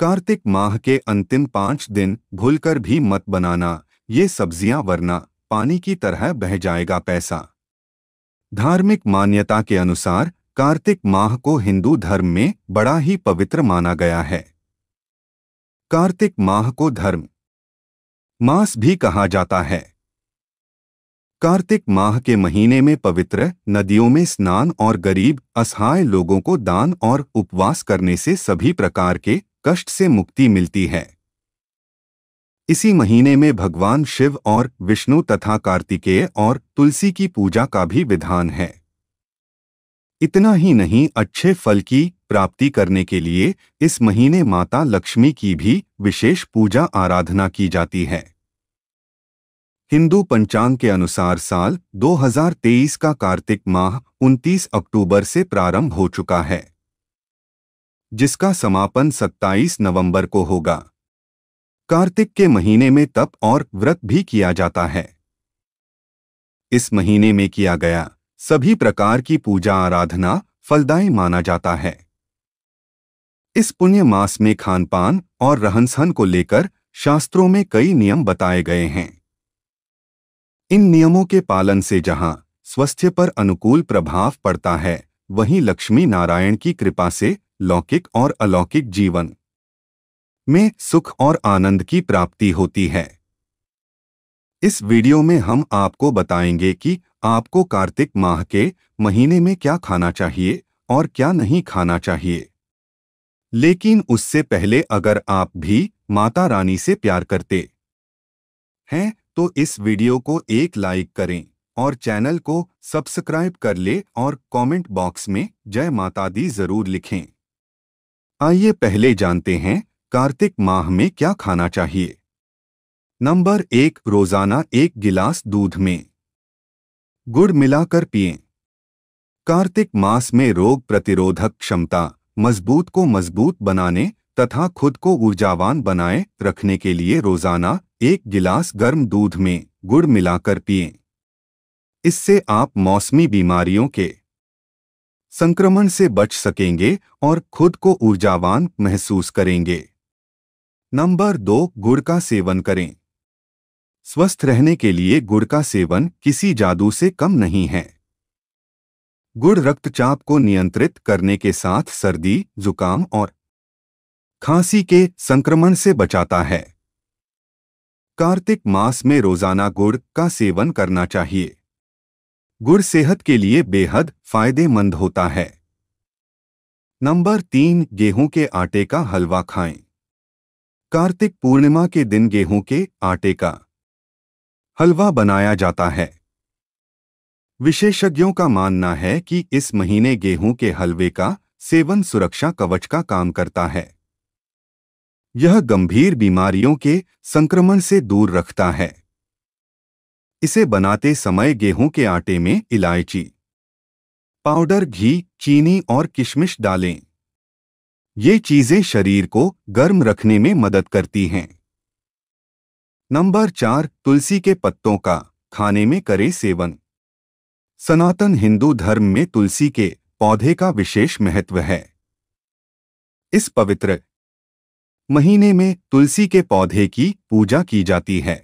कार्तिक माह के अंतिम पांच दिन भूलकर भी मत बनाना ये सब्जियां वरना पानी की तरह बह जाएगा पैसा धार्मिक मान्यता के अनुसार कार्तिक माह को हिंदू धर्म में बड़ा ही पवित्र माना गया है कार्तिक माह को धर्म मास भी कहा जाता है कार्तिक माह के महीने में पवित्र नदियों में स्नान और गरीब असहाय लोगों को दान और उपवास करने से सभी प्रकार के कष्ट से मुक्ति मिलती है इसी महीने में भगवान शिव और विष्णु तथा कार्तिकेय और तुलसी की पूजा का भी विधान है इतना ही नहीं अच्छे फल की प्राप्ति करने के लिए इस महीने माता लक्ष्मी की भी विशेष पूजा आराधना की जाती है हिंदू पंचांग के अनुसार साल 2023 का कार्तिक माह 29 अक्टूबर से प्रारंभ हो चुका है जिसका समापन 27 नवंबर को होगा कार्तिक के महीने में तप और व्रत भी किया जाता है इस महीने में किया गया सभी प्रकार की पूजा आराधना फलदायी माना जाता है इस पुण्य मास में खान पान और रहन सहन को लेकर शास्त्रों में कई नियम बताए गए हैं इन नियमों के पालन से जहां स्वास्थ्य पर अनुकूल प्रभाव पड़ता है वहीं लक्ष्मी नारायण की कृपा से लौकिक और अलौकिक जीवन में सुख और आनंद की प्राप्ति होती है इस वीडियो में हम आपको बताएंगे कि आपको कार्तिक माह के महीने में क्या खाना चाहिए और क्या नहीं खाना चाहिए लेकिन उससे पहले अगर आप भी माता रानी से प्यार करते हैं तो इस वीडियो को एक लाइक करें और चैनल को सब्सक्राइब कर ले और कमेंट बॉक्स में जय माता दी जरूर लिखें आइए पहले जानते हैं कार्तिक माह में क्या खाना चाहिए नंबर एक रोजाना एक गिलास दूध में गुड़ मिलाकर पिए कार्तिक मास में रोग प्रतिरोधक क्षमता मजबूत को मजबूत बनाने तथा खुद को ऊर्जावान बनाए रखने के लिए रोजाना एक गिलास गर्म दूध में गुड़ मिलाकर पिए इससे आप मौसमी बीमारियों के संक्रमण से बच सकेंगे और खुद को ऊर्जावान महसूस करेंगे नंबर दो गुड़ का सेवन करें स्वस्थ रहने के लिए गुड़ का सेवन किसी जादू से कम नहीं है गुड़ रक्तचाप को नियंत्रित करने के साथ सर्दी जुकाम और खांसी के संक्रमण से बचाता है कार्तिक मास में रोजाना गुड़ का सेवन करना चाहिए गुड़ सेहत के लिए बेहद फायदेमंद होता है नंबर तीन गेहूं के आटे का हलवा खाएं कार्तिक पूर्णिमा के दिन गेहूं के आटे का हलवा बनाया जाता है विशेषज्ञों का मानना है कि इस महीने गेहूं के हलवे का सेवन सुरक्षा कवच का काम करता है यह गंभीर बीमारियों के संक्रमण से दूर रखता है इसे बनाते समय गेहूं के आटे में इलायची पाउडर घी चीनी और किशमिश डालें ये चीज़ें शरीर को गर्म रखने में मदद करती हैं नंबर चार तुलसी के पत्तों का खाने में करें सेवन सनातन हिंदू धर्म में तुलसी के पौधे का विशेष महत्व है इस पवित्र महीने में तुलसी के पौधे की पूजा की जाती है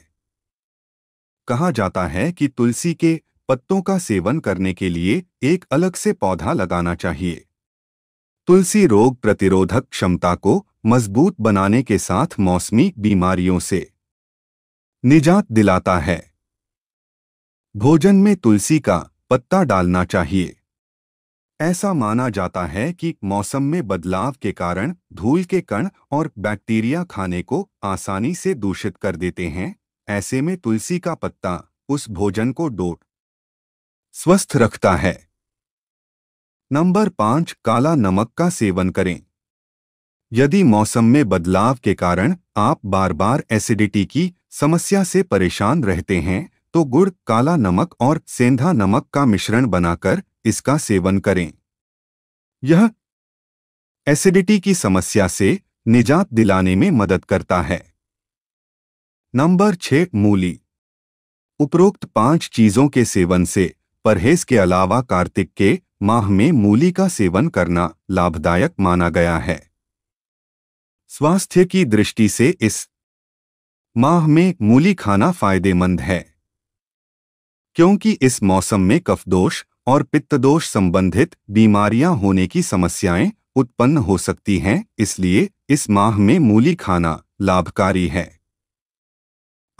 कहा जाता है कि तुलसी के पत्तों का सेवन करने के लिए एक अलग से पौधा लगाना चाहिए तुलसी रोग प्रतिरोधक क्षमता को मजबूत बनाने के साथ मौसमी बीमारियों से निजात दिलाता है भोजन में तुलसी का पत्ता डालना चाहिए ऐसा माना जाता है कि मौसम में बदलाव के कारण धूल के कण और बैक्टीरिया खाने को आसानी से दूषित कर देते हैं ऐसे में तुलसी का पत्ता उस भोजन को डोट स्वस्थ रखता है नंबर पांच काला नमक का सेवन करें यदि मौसम में बदलाव के कारण आप बार बार एसिडिटी की समस्या से परेशान रहते हैं तो गुड़ काला नमक और सेंधा नमक का मिश्रण बनाकर इसका सेवन करें यह एसिडिटी की समस्या से निजात दिलाने में मदद करता है नंबर छह मूली उपरोक्त पांच चीजों के सेवन से परहेज के अलावा कार्तिक के माह में मूली का सेवन करना लाभदायक माना गया है स्वास्थ्य की दृष्टि से इस माह में मूली खाना फायदेमंद है क्योंकि इस मौसम में कफ दोष और पित्त दोष संबंधित बीमारियां होने की समस्याएं उत्पन्न हो सकती हैं इसलिए इस माह में मूली खाना लाभकारी है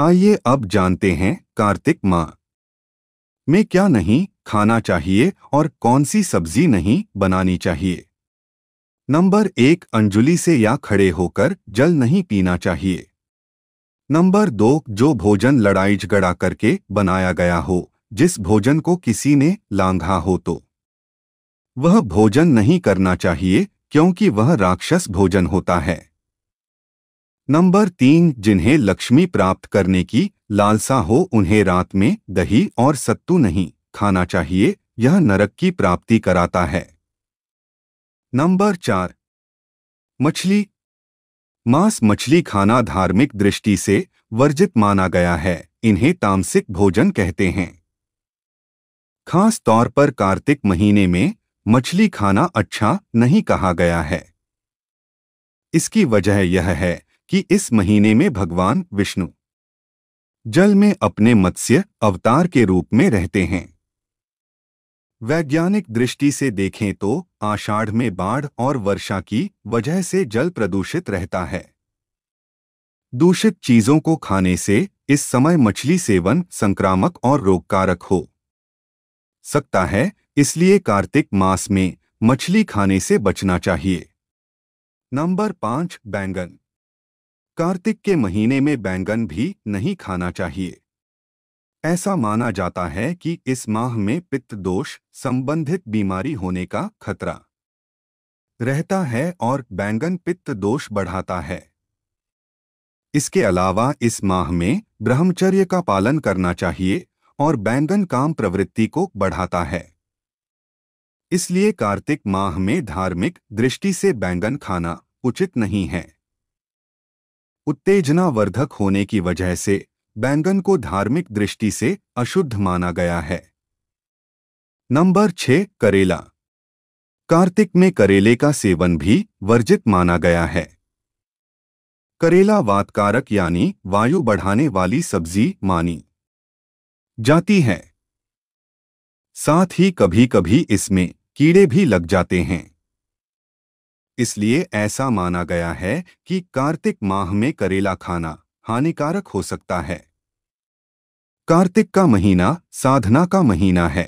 आइए अब जानते हैं कार्तिक माह में क्या नहीं खाना चाहिए और कौन सी सब्जी नहीं बनानी चाहिए नंबर एक अंजुली से या खड़े होकर जल नहीं पीना चाहिए नंबर दो जो भोजन लड़ाई झगड़ा करके बनाया गया हो जिस भोजन को किसी ने लांघा हो तो वह भोजन नहीं करना चाहिए क्योंकि वह राक्षस भोजन होता है नंबर तीन जिन्हें लक्ष्मी प्राप्त करने की लालसा हो उन्हें रात में दही और सत्तू नहीं खाना चाहिए यह नरक की प्राप्ति कराता है नंबर चार मछली मांस मछली खाना धार्मिक दृष्टि से वर्जित माना गया है इन्हें तामसिक भोजन कहते हैं खास तौर पर कार्तिक महीने में मछली खाना अच्छा नहीं कहा गया है इसकी वजह यह है कि इस महीने में भगवान विष्णु जल में अपने मत्स्य अवतार के रूप में रहते हैं वैज्ञानिक दृष्टि से देखें तो आषाढ़ में बाढ़ और वर्षा की वजह से जल प्रदूषित रहता है दूषित चीजों को खाने से इस समय मछली सेवन संक्रामक और रोगकारक हो सकता है इसलिए कार्तिक मास में मछली खाने से बचना चाहिए नंबर पांच बैंगन कार्तिक के महीने में बैंगन भी नहीं खाना चाहिए ऐसा माना जाता है कि इस माह में पित्त दोष संबंधित बीमारी होने का खतरा रहता है और बैंगन पित्त दोष बढ़ाता है इसके अलावा इस माह में ब्रह्मचर्य का पालन करना चाहिए और बैंगन काम प्रवृत्ति को बढ़ाता है इसलिए कार्तिक माह में धार्मिक दृष्टि से बैंगन खाना उचित नहीं है उत्तेजनावर्धक होने की वजह से बैंगन को धार्मिक दृष्टि से अशुद्ध माना गया है नंबर छह करेला कार्तिक में करेले का सेवन भी वर्जित माना गया है करेला वातकारक यानी वायु बढ़ाने वाली सब्जी मानी जाती है साथ ही कभी कभी इसमें कीड़े भी लग जाते हैं इसलिए ऐसा माना गया है कि कार्तिक माह में करेला खाना हानिकारक हो सकता है कार्तिक का महीना साधना का महीना है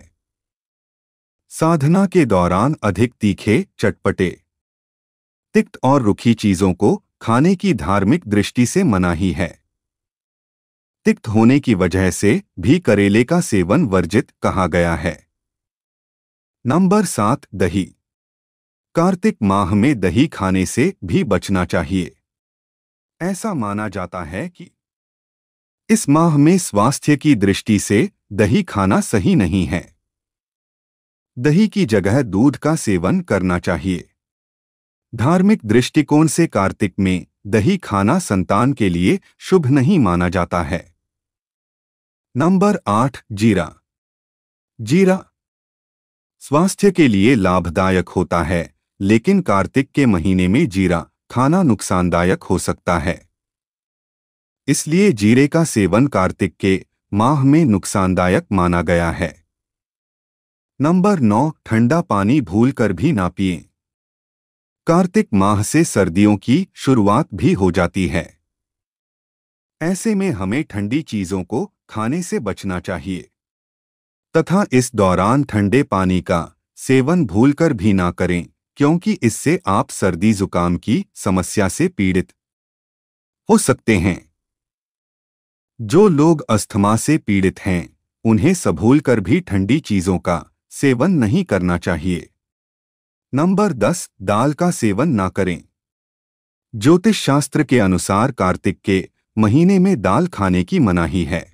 साधना के दौरान अधिक तीखे चटपटे तिक्त और रुखी चीजों को खाने की धार्मिक दृष्टि से मनाही है तिक्त होने की वजह से भी करेले का सेवन वर्जित कहा गया है नंबर सात दही कार्तिक माह में दही खाने से भी बचना चाहिए ऐसा माना जाता है कि इस माह में स्वास्थ्य की दृष्टि से दही खाना सही नहीं है दही की जगह दूध का सेवन करना चाहिए धार्मिक दृष्टिकोण से कार्तिक में दही खाना संतान के लिए शुभ नहीं माना जाता है नंबर आठ जीरा जीरा स्वास्थ्य के लिए लाभदायक होता है लेकिन कार्तिक के महीने में जीरा खाना नुकसानदायक हो सकता है इसलिए जीरे का सेवन कार्तिक के माह में नुकसानदायक माना गया है नंबर नौ ठंडा पानी भूलकर भी ना पिए कार्तिक माह से सर्दियों की शुरुआत भी हो जाती है ऐसे में हमें ठंडी चीजों को खाने से बचना चाहिए तथा इस दौरान ठंडे पानी का सेवन भूलकर भी ना करें क्योंकि इससे आप सर्दी जुकाम की समस्या से पीड़ित हो सकते हैं जो लोग अस्थमा से पीड़ित हैं उन्हें संभूल कर भी ठंडी चीजों का सेवन नहीं करना चाहिए नंबर दस दाल का सेवन ना करें ज्योतिष शास्त्र के अनुसार कार्तिक के महीने में दाल खाने की मनाही है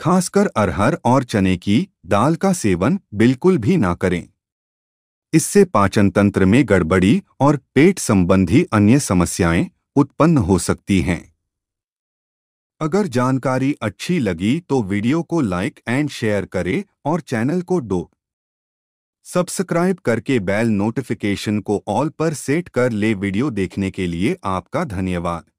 खासकर अरहर और चने की दाल का सेवन बिल्कुल भी ना करें इससे पाचन तंत्र में गड़बड़ी और पेट संबंधी अन्य समस्याएं उत्पन्न हो सकती हैं अगर जानकारी अच्छी लगी तो वीडियो को लाइक एंड शेयर करें और चैनल को डो सब्सक्राइब करके बेल नोटिफिकेशन को ऑल पर सेट कर ले वीडियो देखने के लिए आपका धन्यवाद